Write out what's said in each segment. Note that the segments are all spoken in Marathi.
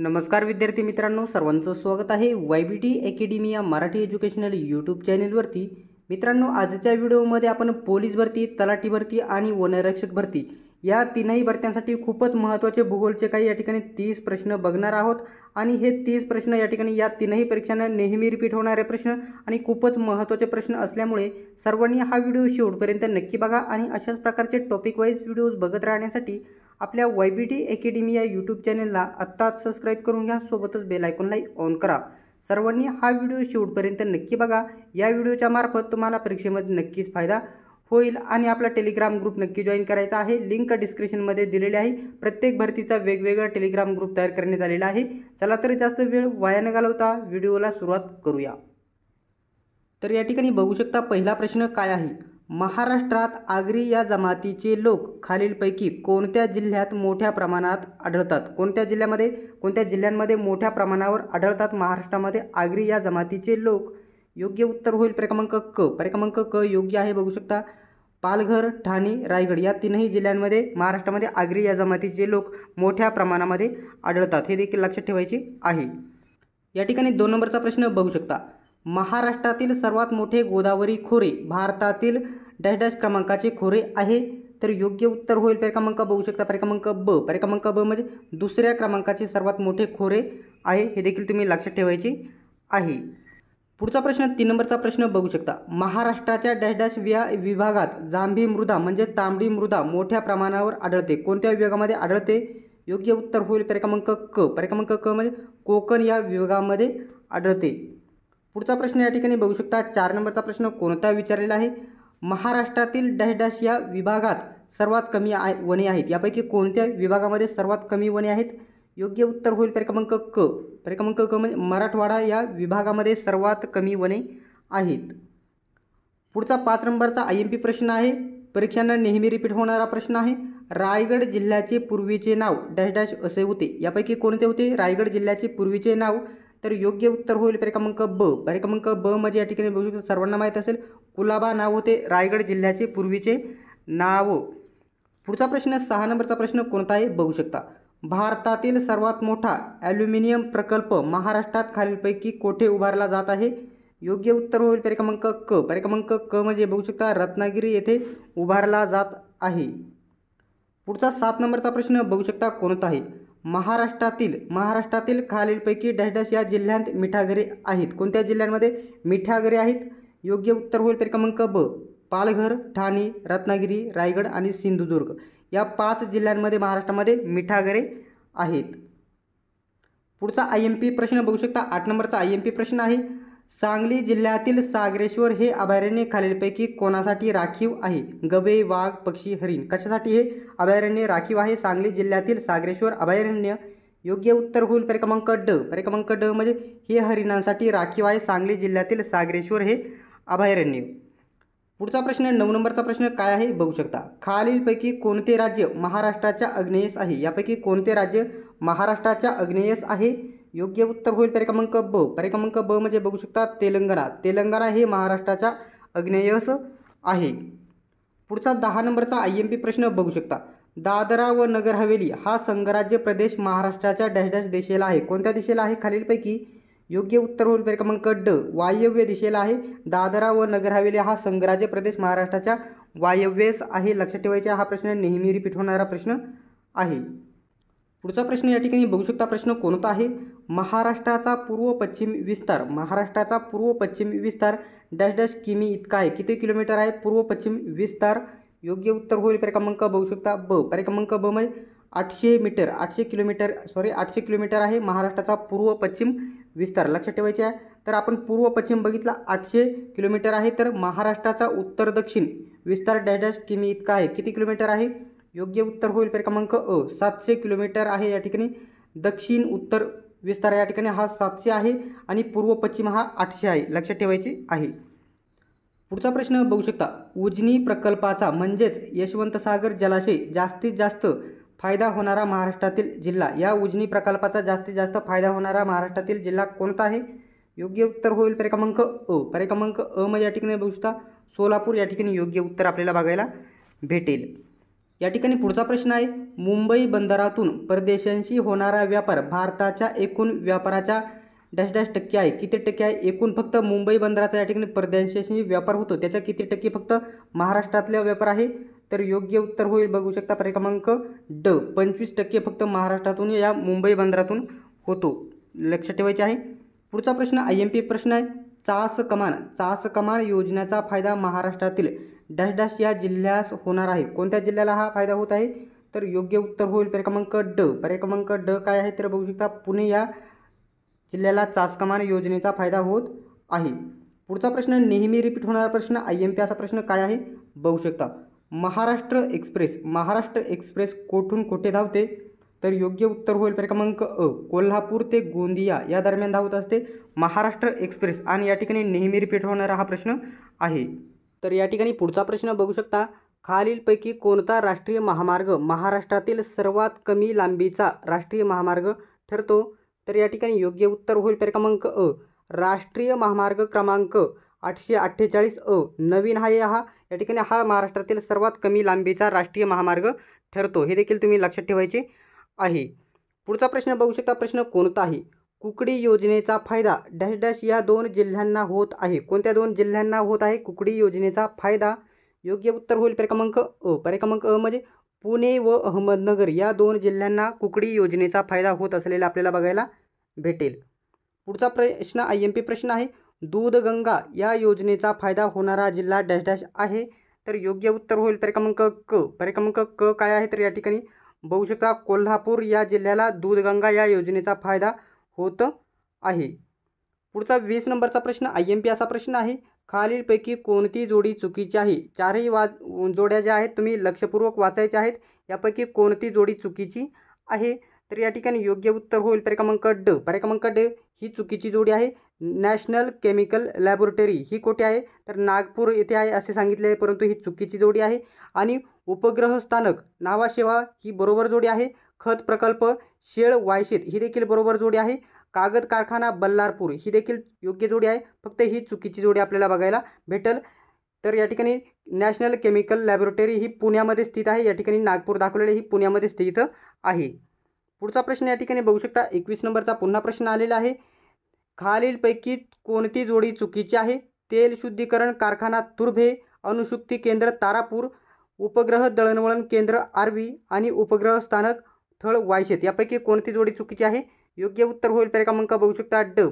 नमस्कार विद्यार्थी मित्रांनो सर्वांचं स्वागत आहे वाय बी टी अकॅडमी या मराठी एज्युकेशनल यूट्यूब चॅनेलवरती मित्रांनो आजच्या व्हिडिओमध्ये आपण पोलीस भरती तलाठी भरती आणि वनरक्षक भरती या तीनही भरत्यांसाठी खूपच महत्त्वाचे भूगोलचे काही या ठिकाणी तीस प्रश्न बघणार आहोत आणि हे तीस प्रश्न या ठिकाणी या तीनही परीक्षांना नेहमी रिपीट होणारे प्रश्न आणि खूपच महत्त्वाचे प्रश्न असल्यामुळे सर्वांनी हा व्हिडिओ शेवटपर्यंत नक्की बघा आणि अशाच प्रकारचे टॉपिक वाईज व्हिडिओज बघत राहण्यासाठी आपल्या वाय बी टी अकॅडमी या यूट्यूब चॅनलला आत्ताच सबस्क्राईब करून घ्या सोबतच बेलायकॉनलाही ऑन करा सर्वांनी हा व्हिडिओ शेवटपर्यंत नक्की बघा या व्हिडिओच्या मार्फत तुम्हाला परीक्षेमध्ये नक्कीच फायदा होईल आणि आपला टेलिग्राम ग्रुप नक्की जॉईन करायचा आहे लिंक डिस्क्रिप्शनमध्ये दिलेली आहे प्रत्येक भरतीचा वेगवेगळा टेलिग्राम ग्रुप तयार करण्यात आलेला आहे चला तरी जास्त वेळ वाया न घालवता व्हिडिओला सुरुवात करूया तर या ठिकाणी बघू शकता पहिला प्रश्न काय आहे महाराष्ट्रात आगरी या जमातीचे लोक खालीलपैकी कोणत्या जिल्ह्यात मोठ्या प्रमाणात आढळतात कोणत्या जिल्ह्यामध्ये कोणत्या जिल्ह्यांमध्ये मोठ्या प्रमाणावर आढळतात महाराष्ट्रामध्ये आगरी या जमातीचे लोक योग्य उत्तर होईल परिक्रमांक क परिक्रमांक क योग्य आहे बघू शकता पालघर ठाणे रायगड या तीनही जिल्ह्यांमध्ये महाराष्ट्रामध्ये आगरी या जमातीचे लोक मोठ्या प्रमाणामध्ये आढळतात हे देखील लक्षात ठेवायचे आहे या ठिकाणी दोन नंबरचा प्रश्न बघू शकता महाराष्ट्रातील सर्वात मोठे गोदावरी खोरे भारतातील डॅश डॅश क्रमांकाचे खोरे आहे तर योग्य उत्तर होईल क्रमांक बघू शकता क्रमांक ब पर्याक्रमांक ब म्हणजे दुसऱ्या क्रमांकाचे सर्वात मोठे खोरे आहे हे देखील तुम्ही लक्षात ठेवायचे आहे पुढचा प्रश्न तीन नंबरचा प्रश्न बघू शकता महाराष्ट्राच्या डॅश डॅश विया विभागात जांभी मृदा म्हणजे तांबडी मृदा मोठ्या प्रमाणावर आढळते कोणत्या विभागामध्ये आढळते योग्य उत्तर होईल पर्याक्रमांक क पर्याक्रमांक क म्हणजे कोकण या विभागामध्ये आढळते पुढचा प्रश्न या ठिकाणी बघू शकता चार नंबरचा प्रश्न कोणता विचारलेला आहे महाराष्ट्रातील डॅश डॅश या विभागात सर्वात कमी आहे वने आहेत यापैकी कोणत्या विभागामध्ये सर्वात कमी वने आहेत योग्य उत्तर होईल परिक्रमांक क परिक्रमांक क म्हणजे मराठवाडा या विभागामध्ये सर्वात कमी वने आहेत पुढचा पाच नंबरचा आय एम पी प्रश्न आहे परीक्षांना नेहमी रिपीट होणारा प्रश्न आहे रायगड जिल्ह्याचे पूर्वीचे नाव डॅश डॅश असे होते यापैकी कोणते होते रायगड जिल्ह्याचे पूर्वीचे नाव तर योग्य उत्तर होईल क्रमांक ब क्रमांक ब म्हणजे या ठिकाणी बघू शकतो सर्वांना माहीत असेल कुलाबा नाव होते रायगड जिल्ह्याचे पूर्वीचे नाव पुढचा प्रश्न सहा नंबरचा प्रश्न कोणता आहे बघू शकता भारतातील सर्वात मोठा ॲल्युमिनियम प्रकल्प महाराष्ट्रात खालीलपैकी कोठे उभारला जात आहे योग्य उत्तर होईल परिक्रमांक क परिक्रमांक क म्हणजे बघू शकता रत्नागिरी येथे उभारला जात आहे पुढचा सात नंबरचा प्रश्न बघू शकता कोणता आहे महाराष्ट्रातील महाराष्ट्रातील खालीलपैकी डॅश डॅश या जिल्ह्यांत मिठागरे आहेत कोणत्या जिल्ह्यांमध्ये मिठागरे आहेत योग्य उत्तर होईल पर्याय क्रमांक ब पालघर ठाणे रत्नागिरी रायगड आणि सिंधुदुर्ग या पाच जिल्ह्यांमध्ये महाराष्ट्रामध्ये मिठागरे आहेत पुढचा आय एम पी प्रश्न बघू शकता आठ नंबरचा आय एम पी प्रश्न आहे सांगली जिल्ह्यातील सागरेश्वर हे अभयारण्य खालीलपैकी कोणासाठी राखीव आहे गवे वाघ पक्षी हरिण कशासाठी हे अभयारण्य राखीव आहे सांगली जिल्ह्यातील सागरेश्वर अभयारण्य योग्य उत्तर होईल परिक्रमांक ड परिक्रमांक ड म्हणजे हे हरिणांसाठी राखीव आहे सांगली जिल्ह्यातील सागरेश्वर हे अभयारण्य पुढचा प्रश्न नऊ नंबरचा प्रश्न काय आहे बघू शकता खालीलपैकी कोणते राज्य महाराष्ट्राच्या अग्नेयस आहे यापैकी कोणते राज्य महाराष्ट्राच्या अग्नेयस आहे योग्य उत्तर होईल परिक्रमांक ब परिक्रमांक ब म्हणजे बघू शकता तेलंगणा तेलंगणा हे महाराष्ट्राच्या अग्नेयस आहे पुढचा दहा नंबरचा आय एम पी प्रश्न बघू शकता दादरा व नगर हवेली हा संघराज्य प्रदेश महाराष्ट्राच्या डॅश डॅश दिशेला आहे कोणत्या दिशेला आहे खालीलपैकी योग्य उत्तर होईल परिक्रमांक ड वायव्य दिशेला आहे दादरा व नगर हवेली हा संघराज्य प्रदेश महाराष्ट्राच्या वायव्यस आहे लक्षात ठेवायचा हा प्रश्न नेहमी रिपीट होणारा प्रश्न आहे पुढचा प्रश्न या ठिकाणी बघू शकता प्रश्न कोणता आहे महाराष्ट्राचा पूर्व पश्चिम विस्तार महाराष्ट्राचा पूर्व पश्चिम विस्तार डॅश डॅश किमी इतका आहे किती किलोमीटर आहे पूर्व पश्चिम विस्तार योग्य उत्तर होईल क्रमांक बघू शकता ब क्रमांक ब म्हणजे आठशे मीटर आठशे किलोमीटर सॉरी आठशे किलोमीटर आहे महाराष्ट्राचा पूर्व पश्चिम विस्तार लक्षात ठेवायचे आहे तर आपण पूर्व पश्चिम बघितला आठशे किलोमीटर आहे तर महाराष्ट्राचा उत्तर दक्षिण विस्तार डॅश डॅश किमी इतका आहे किती किलोमीटर आहे योग्य उत्तर होईल पर्याय क्रमांक अ सातशे किलोमीटर आहे या ठिकाणी दक्षिण उत्तर विस्तार या ठिकाणी हा सातशे आहे आणि पूर्व पश्चिम हा आठशे आहे लक्षात ठेवायचे आहे पुढचा प्रश्न बघू शकता उजनी प्रकल्पाचा म्हणजेच यशवंतसागर जलाशय जास्तीत जास्त फायदा होणारा महाराष्ट्रातील जिल्हा या उजनी प्रकल्पाचा जास्तीत जास्त फायदा होणारा महाराष्ट्रातील जिल्हा कोणता आहे योग्य उत्तर होईल पर्याय अ पर्याय क्रमांक अ मध्ये या ठिकाणी बघू शकता सोलापूर या ठिकाणी योग्य उत्तर आपल्याला बघायला भेटेल या ठिकाणी पुढचा प्रश्न आहे मुंबई बंदरातून परदेशांशी होणारा व्यापार भारताच्या एकूण व्यापाराच्या डॅश डॅश टक्के आहे किती टक्के आहे एकूण फक्त मुंबई बंदराचा या ठिकाणी परदेशांशी व्यापार होतो त्याच्या किती टक्के फक्त महाराष्ट्रातला व्यापार आहे तर योग्य उत्तर होईल बघू शकता पर्याय क्रमांक ड पंचवीस टक्के फक्त महाराष्ट्रातून या मुंबई बंदरातून होतो लक्ष ठेवायचे आहे पुढचा प्रश्न आय एम पी प्रश्न आहे चास कमान चास कमान योजनेचा फायदा महाराष्ट्रातील डॅश डॅश या जिल्ह्यास होणार आहे कोणत्या जिल्ह्याला हा फायदा होत आहे तर योग्य उत्तर होईल पर्याय क्रमांक ड पर्याय क्रमांक ड काय आहे तर बघू शकता पुणे या जिल्ह्याला चासकमान कमान योजनेचा फायदा होत आहे पुढचा प्रश्न नेहमी रिपीट होणारा प्रश्न आय एम पी असा प्रश्न काय आहे बघू शकता महाराष्ट्र एक्सप्रेस महाराष्ट्र एक्सप्रेस कोठून कोठे धावते तर योग्य उत्तर होईल क्रमांक अ कोल्हापूर ते गोंदिया या दरम्यान धावत असते महाराष्ट्र एक्सप्रेस आणि या ठिकाणी नेहमी रिपीट होणारा हा प्रश्न आहे तर या ठिकाणी पुढचा प्रश्न बघू शकता खालीलपैकी कोणता राष्ट्रीय महामार्ग महाराष्ट्रातील सर्वात कमी लांबीचा राष्ट्रीय महामार्ग ठरतो तर या ठिकाणी योग्य उत्तर होईल क्रमांक अ राष्ट्रीय महामार्ग क्रमांक आठशे अठ्ठेचाळीस अ नवीन हा हा या ठिकाणी हा महाराष्ट्रातील सर्वात कमी लांबीचा राष्ट्रीय महामार्ग ठरतो हे देखील तुम्ही लक्षात ठेवायचे आहे पुढचा प्रश्न बघू शकता प्रश्न कोणता आहे कुकडी योजनेचा फायदा डॅश डॅश या दोन जिल्ह्यांना होत आहे कोणत्या दोन जिल्ह्यांना होत आहे कुकडी योजनेचा फायदा योग्य उत्तर होईल पर्यक्रमांक अ पर्यक्रमांक अ म्हणजे पुणे व अहमदनगर या दोन जिल्ह्यांना कुकडी योजनेचा फायदा होत असलेला आपल्याला बघायला भेटेल पुढचा प्रश्न आय एम पी प्रश्न आहे दूधगंगा या योजनेचा फायदा होणारा जिल्हा डॅश डॅश आहे तर योग्य उत्तर होईल पर्यक्रमांक क पर्यक्रमांक क काय आहे तर या ठिकाणी बघू कोल्हापूर या जिल्ह्याला दूधगंगा या योजनेचा फायदा होत आहे पुढचा वीस नंबरचा प्रश्न आय एम पी असा प्रश्न आहे खालीलपैकी कोणती जोडी चुकीची आहे चारही वाज जोड्या ज्या आहेत तुम्ही लक्षपूर्वक वाचायच्या आहेत यापैकी कोणती जोडी चुकीची आहे तर या ठिकाणी योग्य उत्तर होईल क्रमांक ड क्रमांक ड ही चुकीची जोडी आहे नॅशनल केमिकल लॅबोरेटरी ही कोठे आहे तर नागपूर येथे आहे असे सांगितले आहे परंतु ही चुकीची जोडी आहे आणि उपग्रह स्थानक नावाशेवा ही बरोबर जोडी आहे खत प्रकल्प शेळ वायशेत ही देखील बरोबर जोडी आहे कागद कारखाना बल्लारपूर ही देखील योग्य जोडी आहे फक्त ही चुकीची जोडी आपल्याला बघायला भेटल तर या ठिकाणी नॅशनल केमिकल लॅबोरेटरी ही पुण्यामध्ये स्थित आहे या ठिकाणी नागपूर दाखवलेली ही पुण्यामध्ये स्थित आहे पुढचा प्रश्न या ठिकाणी बघू शकता एकवीस नंबरचा पुन्हा प्रश्न आलेला आहे खालीलपैकी कोणती जोडी चुकीची आहे तेल शुद्धीकरण कारखाना तुर्भे अणुशक्ती केंद्र तारापूर उपग्रह दळणवळण केंद्र आरवी आणि उपग्रह स्थानक थळ वायशेत यापैकी कोणती जोडी चुकीची आहे योग्य उत्तर होईल पर्याय क्रमांक बघू शकता ड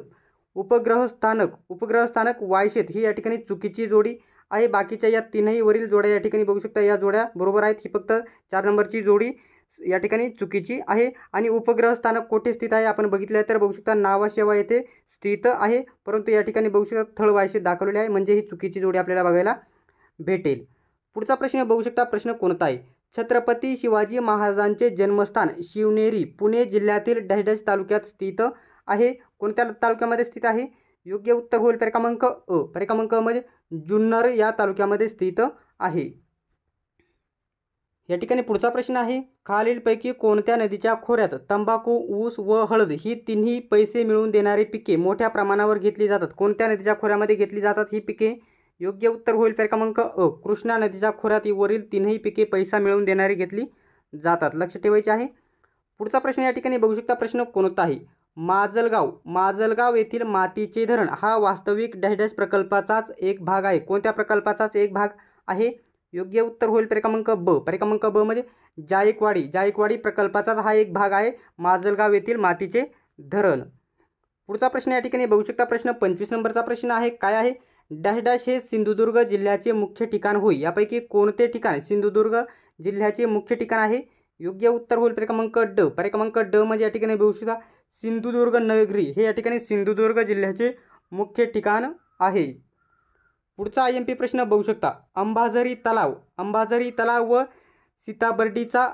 उपग्रह स्थानक उपग्रह स्थानक वायशेत ही या ठिकाणी चुकीची जोडी आहे बाकीच्या या तीनही वरील जोड्या या ठिकाणी बघू शकता या जोड्या बरोबर आहेत ही फक्त चार नंबरची जोडी या ठिकाणी चुकीची आहे आणि उपग्रह स्थानक कोठे स्थित आहे आपण बघितलं तर बघू शकता नावाशेवा येथे स्थित आहे परंतु या ठिकाणी बघू शकता थळ वायशे दाखवलेले आहे म्हणजे ही चुकीची जोडी आपल्याला बघायला भेटेल पुढचा प्रश्न बघू शकता प्रश्न कोणता आहे छत्रपती शिवाजी महाराजांचे जन्मस्थान शिवनेरी पुणे जिल्ह्यातील डहडज तालुक्यात स्थित आहे कोणत्या तालुक्यामध्ये स्थित आहे योग्य उत्तर होईल परिक्रमांक अ परिक्रमांक म्हणजे जुन्नर या तालुक्यामध्ये स्थित आहे या ठिकाणी पुढचा प्रश्न आहे खालीलपैकी कोणत्या नदीच्या खोऱ्यात तंबाखू ऊस व हळद ही तिन्ही पैसे मिळवून देणारी पिके मोठ्या प्रमाणावर घेतली जातात कोणत्या नदीच्या खोऱ्यामध्ये घेतली जातात ही पिके योग्य उत्तर होईल तर क्रमांक अ कृष्णा नदीच्या खोऱ्यात वरील तीनही पिके पैसा मिळवून देणारी घेतली जातात लक्ष ठेवायचे आहे पुढचा प्रश्न या ठिकाणी बघू शकता प्रश्न कोणता आहे माजलगाव माजलगाव येथील मातीचे धरण हा वास्तविक डॅश डॅश प्रकल्पाचाच एक भाग आहे कोणत्या प्रकल्पाचाच एक भाग आहे योग्य उत्तर होईल परिक्रमांक ब परिक्रमांक ब म्हणजे जायकवाडी जायकवाडी प्रकल्पाचाच हा एक भाग आहे माजलगाव येथील मातीचे धरण पुढचा प्रश्न या ठिकाणी बघू शकता प्रश्न पंचवीस नंबरचा प्रश्न आहे काय आहे डॅश डॅश हे सिंधुदुर्ग जिल्ह्याचे मुख्य ठिकाण होय यापैकी कोणते ठिकाण सिंधुदुर्ग जिल्ह्याचे मुख्य ठिकाण आहे योग्य उत्तर होईल परिक्रमांक ड परिक्रमांक ड म्हणजे या ठिकाणी बघू शकता सिंधुदुर्ग नगरी हे या ठिकाणी सिंधुदुर्ग जिल्ह्याचे मुख्य ठिकाण आहे पुढचा आय एम पी प्रश्न बघू शकता अंबाझरी तलाव अंबाझरी तलाव व सीताबर्डीचा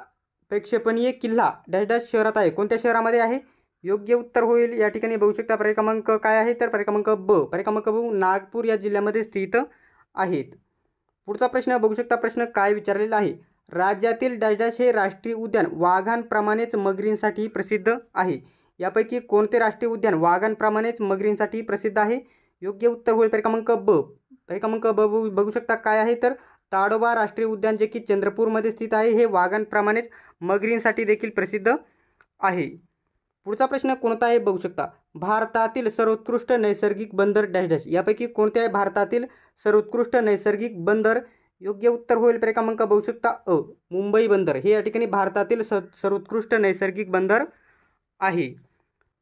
प्रेक्षेपणीय किल्ला डॅश डॅश शहरात आहे कोणत्या शहरामध्ये आहे योग्य उत्तर होईल या ठिकाणी बघू शकता पर्याय क्रमांक काय आहे तर पर्याय क्रमांक ब पर्याय क्रमांक ब नागपूर या जिल्ह्यामध्ये स्थित आहेत पुढचा प्रश्न बघू शकता प्रश्न काय विचारलेला आहे राज्यातील डॅश डॅश हे राष्ट्रीय उद्यान वाघांप्रमाणेच मगरींसाठी प्रसिद्ध आहे यापैकी कोणते राष्ट्रीय उद्यान वाघांप्रमाणेच मगरींसाठी प्रसिद्ध आहे योग्य उत्तर होईल पर्याय क्रमांक ब तरी क्रमांक बघू बघू शकता काय आहे तर ताडोबा राष्ट्रीय उद्यान जे की चंद्रपूरमध्ये स्थित आहे हे वाघांप्रमाणेच मगरींसाठी देखील प्रसिद्ध आहे पुढचा प्रश्न कोणता आहे बघू शकता भारतातील सर्वोत्कृष्ट नैसर्गिक बंदर डॅश डॅश यापैकी कोणते आहे भारतातील सर्वोत्कृष्ट नैसर्गिक बंदर योग्य उत्तर होईल प्रे क्रमांक बघू शकता अ मुंबई बंदर हे या ठिकाणी भारतातील स सर्वोत्कृष्ट नैसर्गिक बंदर आहे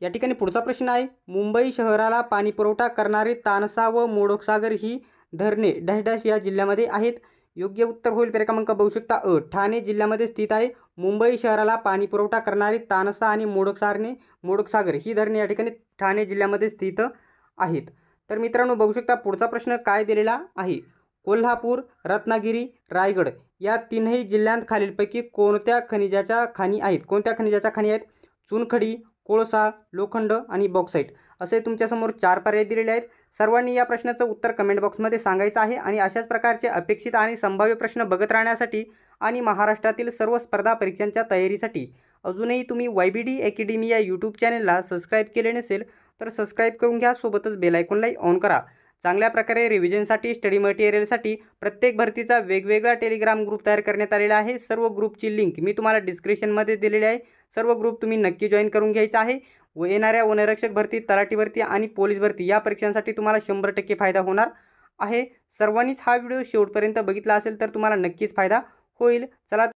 या ठिकाणी पुढचा प्रश्न आहे मुंबई शहराला पाणीपुरवठा करणारी तानसा व मोडोकसागर ही धरणे डॅश डॅश या जिल्ह्यामध्ये आहेत योग्य उत्तर होईल पर्याय क्रमांक बघू शकता अ ठाणे जिल्ह्यामध्ये स्थित आहे मुंबई शहराला पाणीपुरवठा करणारी तानसा आणि मोडकसारने मोडकसागर ही धरणे या ठिकाणी ठाणे जिल्ह्यामध्ये स्थित आहेत तर मित्रांनो बघू शकता पुढचा प्रश्न काय दिलेला आहे कोल्हापूर रत्नागिरी रायगड या तीनही जिल्ह्यांत खालीलपैकी कोणत्या खनिजाच्या खाणी आहेत कोणत्या खनिजाच्या खाणी आहेत चुनखडी कोळसा लोखंड आणि बॉक्साईट असे तुमच्यासमोर चार पर्याय दिलेले आहेत सर्वांनी या प्रश्नाचं उत्तर कमेंट बॉक्समध्ये सांगायचं आहे आणि अशाच प्रकारचे अपेक्षित आणि संभाव्य प्रश्न बघत राहण्यासाठी आणि महाराष्ट्रातील सर्व स्पर्धा परीक्षांच्या तयारीसाठी अजूनही तुम्ही वाय बी डी अकॅडमी या यूट्यूब चॅनेलला सबस्क्राईब केले नसेल तर सबस्क्राईब करून घ्या सोबतच बेलायकॉनलाही ऑन करा चांगल्या प्रकारे रिव्हिजनसाठी स्टडी मटेरियलसाठी प्रत्येक भरतीचा वेगवेगळा टेलिग्राम ग्रुप तयार करण्यात आलेला आहे सर्व ग्रुपची लिंक मी तुम्हाला डिस्क्रिप्शनमध्ये दिलेली आहे सर्व ग्रुप तुम्ही नक्की जॉईन करून घ्यायचा आहे व येणाऱ्या वनरक्षक भरती तलाठी भरती आणि पोलीस भरती या परीक्षांसाठी तुम्हाला शंभर टक्के फायदा होणार आहे सर्वांनीच हा व्हिडिओ शेवटपर्यंत बघितला असेल तर तुम्हाला नक्कीच फायदा होईल चला